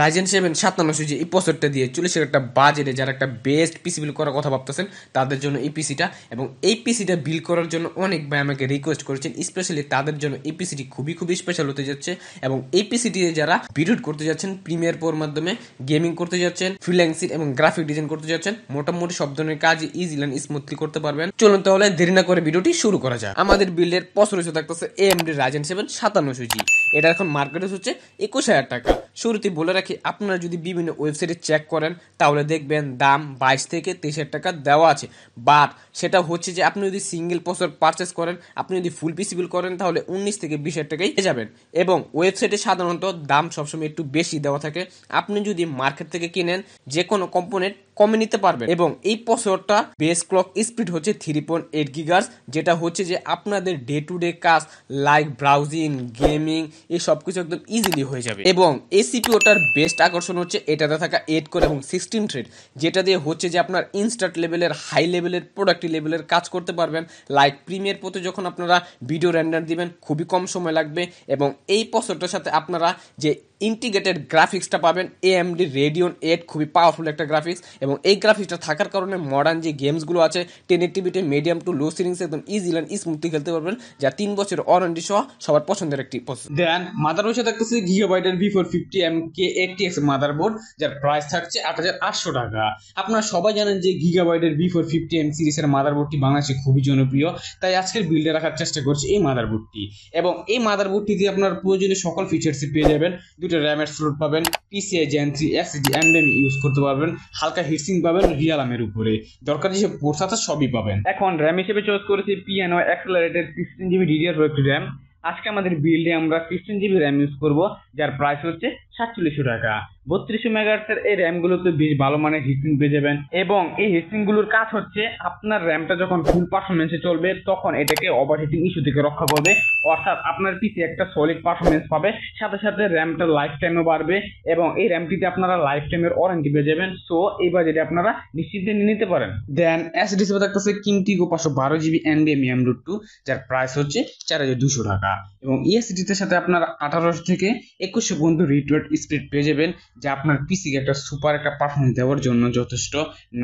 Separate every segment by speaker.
Speaker 1: Ryzen seven সাতান্নশো যে এই প্রসেসরটা দিয়ে চল্লিশের একটা বাজেটে যারা একটা বেস্ট পিসি বিল করার কথা ভাবতেছেন তাদের জন্য এই পিসিটা এবং এই পিসিটা বিল করার জন্য অনেক ভাই আমাকে রিকোয়েস্ট করেছেন স্পেশালি তাদের জন্য এই পিসিটি খুবই খুবই স্পেশাল হতে যাচ্ছে এবং এই পিসিটি যারা বিরুট করতে যাচ্ছেন প্রিমিয়ার প্রোর মাধ্যমে গেমিং করতে যাচ্ছেন ফ্রিল্যান্সিং এবং গ্রাফিক ডিজাইন করতে যাচ্ছেন মোটামুটি সব ধরনের কাজ ইজিলি স্মুথলি করতে পারবেন চলুন তাহলে দেরি না করে ভিডিওটি শুরু করা যায় আমাদের বিল্ডের পছন্দ থাকতেছে এম ডি রাইজেন সেভেন সাতান্নশো জি এটা এখন মার্কেটে হচ্ছে একুশ হাজার টাকা শুরুতে বলে রাখি আপনারা যদি বিভিন্ন ওয়েবসাইটে চেক করেন তাহলে দেখবেন দাম বাইশ থেকে তেইশ হাজার টাকা দেওয়া আছে বাট সেটা হচ্ছে যে আপনি যদি সিঙ্গেল পসর পারচেস করেন আপনি যদি ফুল পিসিবিল করেন তাহলে উনিশ থেকে বিশ হাজার টাকাই পেয়ে যাবেন এবং ওয়েবসাইটে সাধারণত দাম সবসময় একটু বেশি দেওয়া থাকে আপনি যদি মার্কেট থেকে কিনেন যে কোনো কম্পোনেন্ট কমে নিতে পারবেন এবং এই প্রসেসরটা বেস ক্লক স্পিড হচ্ছে থ্রি পয়েন্ট এইট গিগার্স যেটা হচ্ছে যে আপনাদের ডে টু ডে কাজ লাইক ব্রাউজিং গেমিং এই সব কিছু একদম ইজিলি হয়ে যাবে এবং এই সিপিওটার বেস্ট আকর্ষণ হচ্ছে এটাতে থাকা এইট করে এবং সিক্সটিন থ্রেড যেটা দিয়ে হচ্ছে যে আপনার ইনস্টার্ট লেভেলের হাই লেভেলের প্রোডাক্ট লেভেলের কাজ করতে পারবেন লাইক প্রিমিয়ার প্রতি যখন আপনারা ভিডিও রেন্ডার দিবেন খুবই কম সময় লাগবে এবং এই প্রসেসরটার সাথে আপনারা যে ইন্টিগ্রেটেড গ্রাফিক্সটা পাবেন এএমডি রেডিয়ন এট খুবই পাওয়ারফুল একটা গ্রাফিক্স এবং এই গ্রাফিক্সটা থাকার কারণে মডার্ন যে গেমসগুলো আছে টেন টিভিতে মিডিয়াম টু লো সিলিংস একদম ইজিল অ্যান্ড স্মুথলি খেলতে পারবেন যা তিন বছর অনন্ডি সহ সবার পছন্দের একটি দেন মাদার বসে থাকতেছে গিগাবাইটের B four fifty M K eighty X motherboard যার প্রাইস থাকছে আট হাজার আটশো টাকা আপনারা সবাই জানেন যে গিগাবাইটের ভি ফোর ফিফটি এম সিরিজের মাদার বোর্ডটি বাংলাদেশে খুবই জনপ্রিয় তাই আজকের বিল্ডে রাখার চেষ্টা করছে এই মাদার বোর্ডটি এবং এই মাদার বোর্ডটি দিয়ে আপনার প্রয়োজনীয় সকল ফিচার্সই পেয়ে যাবেন জিবিটার র্যামের স্লট পাবেন পিসি এজেন্সি এসডি এসএসডি এমডেম ইউজ করতে পারবেন হালকা হিটসিং পাবেন রিয়াল আমের উপরে দরকার যে পোর্টস আছে সবই পাবেন এখন র্যাম হিসেবে চয়েস করেছি পিএনও অ্যাক্সেলারেটেড সিক্সটিন জিবি ডিডিআর একটি র্যাম আজকে আমাদের বিল্ডে আমরা সিক্সটিন জিবি র্যাম ইউজ করব যার প্রাইস হচ্ছে সাতচল্লিশশো টাকা বত্রিশশো মেগাহার্টের এই র্যামগুলোতে বেশ ভালো মানের হিস্টিং পেয়ে যাবেন এবং এই হিস্টিংগুলোর কাজ হচ্ছে আপনার র্যামটা যখন ফুল পারফরমেন্সে চলবে তখন এটাকে ওভার হিটিং ইস্যু থেকে রক্ষা করবে অর্থাৎ আপনার পিসি একটা সলিড পারফরমেন্স পাবে সাথে সাথে র্যামটার লাইফ টাইমও বাড়বে এবং এই র্যামটিতে আপনারা লাইফ টাইমের ওয়ারেন্টি পেয়ে যাবেন সো এই বাজেটে আপনারা নিশ্চিন্তে নিয়ে নিতে পারেন দেন এস ডিসি থাকতেছে কিমটিগো পাঁচশো বারো জিবি এনডিএম এম রুট টু যার প্রাইস হচ্ছে চার হাজার দুশো টাকা এবং ইএসডিতে সাথে আপনার আঠারোশো থেকে একুশশো পর্যন্ত রিটুয়েট স্পিড পেয়ে যাবেন যা আপনার পিসিকে একটা সুপার একটা পারফরমেন্স দেওয়ার জন্য যথেষ্ট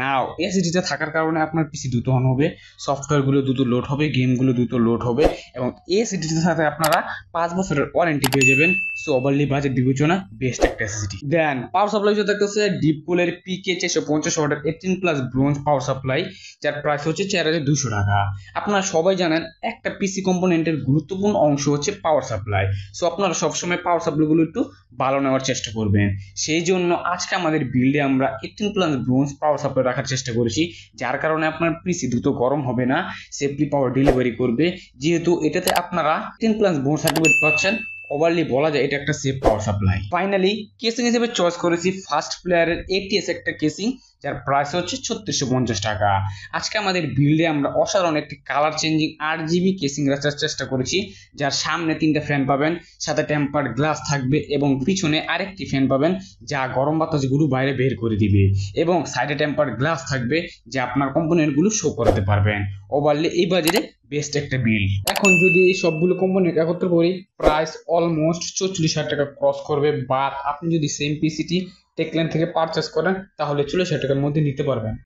Speaker 1: নাও এসিডিটা থাকার কারণে আপনার পিসি দ্রুত অন হবে সফটওয়্যারগুলো দ্রুত লোড হবে গেমগুলো দ্রুত লোড হবে এবং এসিডিটির সাথে আপনারা পাঁচ বছরের ওয়ারেন্টি পেয়ে যাবেন সো ওভারলি বাজেট বিবেচনা বেস্ট একটা এসিডি দেন পাওয়ার সাপ্লাই যেটা দেখতেছে ডিপকুলের পিকে চারশো পঞ্চাশ ওয়াটের eighteen plus bronze power supply যার প্রাইস হচ্ছে চার হাজার দুশো টাকা আপনারা সবাই জানেন একটা পিসি কম্পোনেন্টের গুরুত্বপূর্ণ অংশ হচ্ছে পাওয়ার সাপ্লাই সো আপনারা সবসময় পাওয়ার সাপ্লাইগুলো একটু ভালো নেওয়ার নেওয়ার চেষ্টা করবেন সেই জন্য আজকে আমাদের বিল্ডে আমরা eighteen plus bronze power supply রাখার চেষ্টা করেছি যার কারণে আপনার পিসি দ্রুত গরম হবে না সেফলি পাওয়ার ডেলিভারি করবে যেহেতু এটাতে আপনারা এইটিন প্লাস ব্রোঞ্জ সার্টিফিকেট পাচ্ছেন ওভারলি বলা যায় এটা একটা safe power supply finally casing হিসেবে চয়েস করেছি ফার্স্ট প্লেয়ারের এটিএস একটা কেসিং যার প্রাইস হচ্ছে ছত্রিশশো পঞ্চাশ টাকা আজকে আমাদের বিল্ডে আমরা অসাধারণ একটি কালার চেঞ্জিং আট জিবি কেসিং রাখার চেষ্টা করেছি যার সামনে তিনটা ফ্যান পাবেন সাথে টেম্পার গ্লাস থাকবে এবং পিছনে আরেকটি ফ্যান পাবেন যা গরম বাতাসগুলো বাইরে বের করে দিবে এবং সাইডে টেম্পার গ্লাস থাকবে যা আপনার কম্পোনেন্টগুলো শো করাতে পারবেন ওভারলে এই বাজারে বেস্ট একটা বিল এখন যদি এই সবগুলো কোম্পানির একত্র করি প্রাইস অলমোস্ট চল্লিশ হাজার টাকা ক্রস করবে বাট আপনি যদি সেম পিসিটি টেকলেন থেকে পারচেস করেন তাহলে চলে সেটাকে মধ্যে নিতে পারবেন